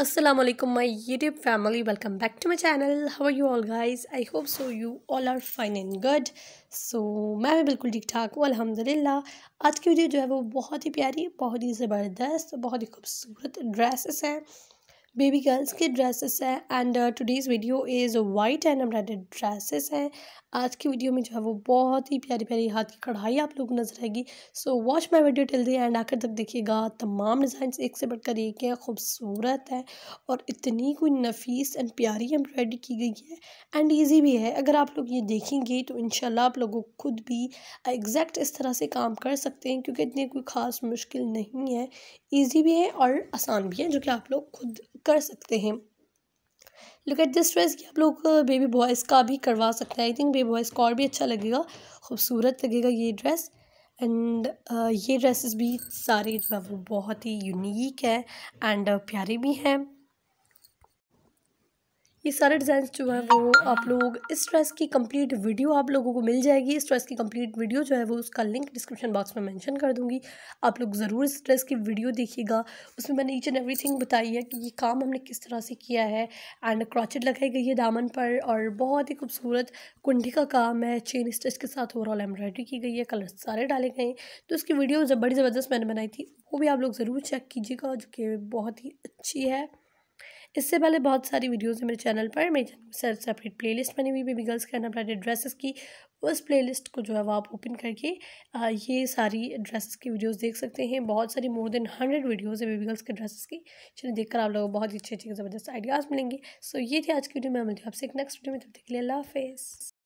Aslam my YouTube family welcome back to my channel how are you all guys I hope so you all are fine and good so मैं भी बिल्कुल ठीक ठाक हूँ अलहमद ला आज की वीडियो जो है वो बहुत ही प्यारी बहुत ही ज़बरदस्त बहुत ही खूबसूरत ड्रेसेस हैं बेबी गर्ल्स के ड्रेसेस हैं and today's video is white and embroidered dresses हैं आज की वीडियो में जो है वो बहुत ही प्यारी प्यारी हाथ की कढ़ाई आप लोगों को नजर आएगी so watch my video till the end आखिर तक देखिएगा तमाम डिज़ाइन एक से बढ़कर एक है खूबसूरत है और इतनी कोई नफीस एंड प्यारी एम्ब्रॉयडरी की गई है एंड ईजी भी है अगर आप लोग ये देखेंगे तो इन आप लोगों खुद भी एग्जैक्ट इस तरह से काम कर सकते हैं क्योंकि इतनी कोई ख़ास मुश्किल नहीं है ईजी भी है और आसान भी है जो कि आप लोग खुद कर सकते हैं लुक एट दिस ड्रेस कि आप लोग बेबी बॉयज़ का भी करवा सकते हैं आई थिंक बेबी बॉयज़ का और भी अच्छा लगेगा खूबसूरत लगेगा ये ड्रेस एंड uh, ये ड्रेसेस भी सारे जो है वो बहुत ही यूनिक है एंड uh, प्यारे भी हैं ये सारे डिज़ाइन जो है वो आप लोग इस ड्रेस की कंप्लीट वीडियो आप लोगों को मिल जाएगी इस ड्रेस की कंप्लीट वीडियो जो है वो उसका लिंक डिस्क्रिप्शन बॉक्स में मेंशन कर दूंगी आप लोग ज़रूर इस ड्रेस की वीडियो देखिएगा उसमें मैंने ईच एंड एवरीथिंग बताई है कि ये काम हमने किस तरह से किया है एंड क्रॉचेट लगाई गई है दामन पर और बहुत ही खूबसूरत कुंडी का काम है चेन स्टेच के साथ ओवरऑल एम्ब्रॉयडरी की गई है कलर सारे डाले गए तो उसकी वीडियो बड़ी ज़बरदस्त मैंने बनाई थी वो भी आप लोग ज़रूर चेक कीजिएगा जो कि बहुत ही अच्छी है इससे पहले बहुत सारी वीडियोज़ है मेरे चैनल पर मेरे चैनल पर सेपरेट प्ले लिस्ट बनी हुई बेबी गर्ल्स के अनअपलाइड ड्रेसेस की उस प्ले लिस्ट को जो है वो आप ओपन करके आ, ये सारी ड्रेसेस की वीडियोस देख सकते हैं बहुत सारी मोर देन हंड्रेड वीडियोस है बेबी गर्ल्स के ड्रेसेस की चलिए देखकर आप लोगों को बहुत ही अच्छे अच्छे ज़बरदस्त आइडियाज़ मिलेंगे सो ये थी आज की वीडियो मैं मिलती हूँ आपसे एक नेक्स्ट वीडियो में तब तक के लिए अल्लाह